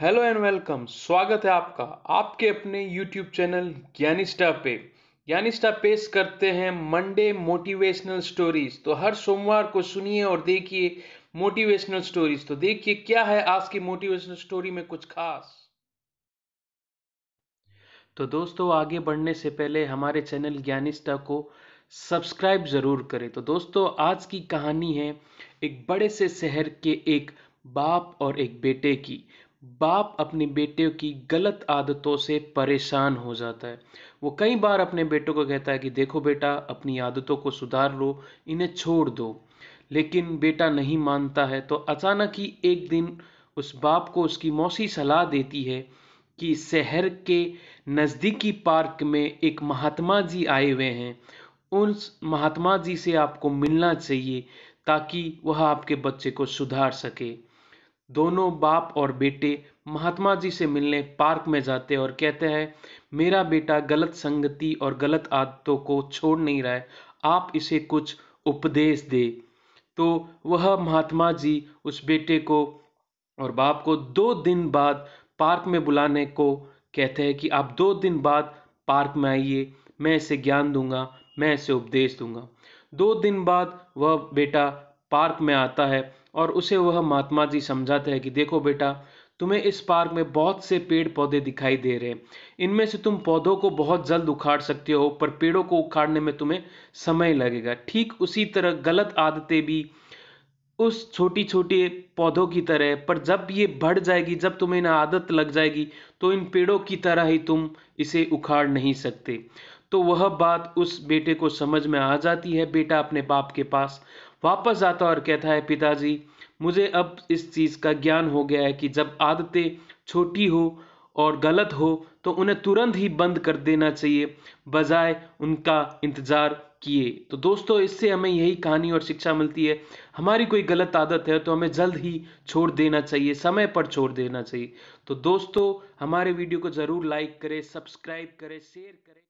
hello and welcome स्वागत है आपका आपके अपने यूट्यूब चैनल ज्ञानिस्टा पे ज्ञानिस्टा पेश करते हैं मंडे मोटिवेशनल स्टोरीज तो हर सोमवार को सुनिए और देखिए मोटिवेशनल स्टोरीज तो देखिए क्या है आज की मोटिवेशनल स्टोरी में कुछ खास तो दोस्तों आगे बढ़ने से पहले हमारे चैनल ज्ञानिस्टा को सब्सक्राइब ज़रूर करें तो दोस्तों आज की कहानी है एक बड़े से शहर के एक बाप और एक बेटे की बाप अपने बेटे की गलत आदतों से परेशान हो जाता है वो कई बार अपने बेटों को कहता है कि देखो बेटा अपनी आदतों को सुधार लो इन्हें छोड़ दो लेकिन बेटा नहीं मानता है तो अचानक ही एक दिन उस बाप को उसकी मौसी सलाह देती है कि शहर के नज़दीकी पार्क में एक महात्मा जी आए हुए हैं उन महात्मा जी से आपको मिलना चाहिए ताकि वह आपके बच्चे को सुधार सके दोनों बाप और बेटे महात्मा जी से मिलने पार्क में जाते हैं और कहते हैं मेरा बेटा गलत संगति और गलत आदतों को छोड़ नहीं रहा है आप इसे कुछ उपदेश दे तो वह महात्मा जी उस बेटे को और बाप को दो दिन बाद पार्क में बुलाने को कहते हैं कि आप दो दिन बाद पार्क में आइए मैं इसे ज्ञान दूंगा मैं इसे उपदेश दूंगा दो दिन बाद वह बेटा पार्क में आता है और उसे वह महात्मा जी समझाते हैं कि देखो बेटा तुम्हें इस पार्क में बहुत से पेड़ पौधे दिखाई दे रहे हैं इनमें से तुम पौधों को बहुत जल्द उखाड़ सकते हो पर पेड़ों को उखाड़ने में तुम्हें समय लगेगा ठीक उसी तरह गलत आदतें भी उस छोटी छोटी पौधों की तरह पर जब ये बढ़ जाएगी जब तुम्हें इन आदत लग जाएगी तो इन पेड़ों की तरह ही तुम इसे उखाड़ नहीं सकते तो वह बात उस बेटे को समझ में आ जाती है बेटा अपने बाप के पास वापस जाता और कहता है पिताजी मुझे अब इस चीज़ का ज्ञान हो गया है कि जब आदतें छोटी हो और गलत हो तो उन्हें तुरंत ही बंद कर देना चाहिए बजाय उनका इंतज़ार किए तो दोस्तों इससे हमें यही कहानी और शिक्षा मिलती है हमारी कोई गलत आदत है तो हमें जल्द ही छोड़ देना चाहिए समय पर छोड़ देना चाहिए तो दोस्तों हमारे वीडियो को ज़रूर लाइक करें सब्सक्राइब करें शेयर करें